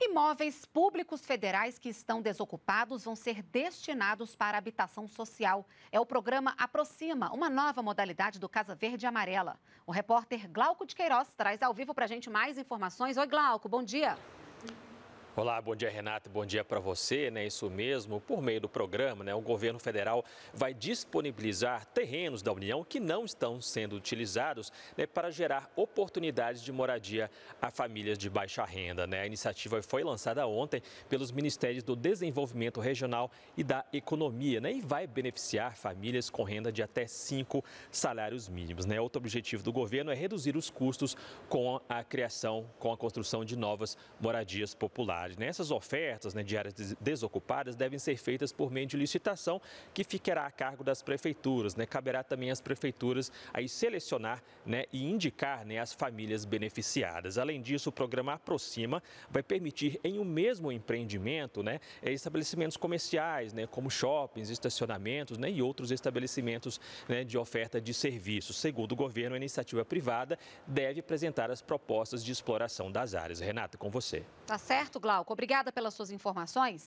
Imóveis públicos federais que estão desocupados vão ser destinados para habitação social. É o programa Aproxima, uma nova modalidade do Casa Verde e Amarela. O repórter Glauco de Queiroz traz ao vivo para a gente mais informações. Oi, Glauco, bom dia. Olá, bom dia Renato, bom dia para você, né? Isso mesmo, por meio do programa, né, o governo federal vai disponibilizar terrenos da União que não estão sendo utilizados né, para gerar oportunidades de moradia a famílias de baixa renda. Né? A iniciativa foi lançada ontem pelos Ministérios do Desenvolvimento Regional e da Economia né, e vai beneficiar famílias com renda de até cinco salários mínimos. Né? Outro objetivo do governo é reduzir os custos com a criação, com a construção de novas moradias populares cidade. Né? Essas ofertas né, de áreas desocupadas devem ser feitas por meio de licitação que ficará a cargo das prefeituras. Né? Caberá também às prefeituras aí selecionar né, e indicar né, as famílias beneficiadas. Além disso, o programa Aproxima vai permitir em um mesmo empreendimento né, eh, estabelecimentos comerciais, né, como shoppings, estacionamentos né, e outros estabelecimentos né, de oferta de serviços. Segundo o governo, a iniciativa privada deve apresentar as propostas de exploração das áreas. Renata, com você. Tá certo, Glauco, obrigada pelas suas informações.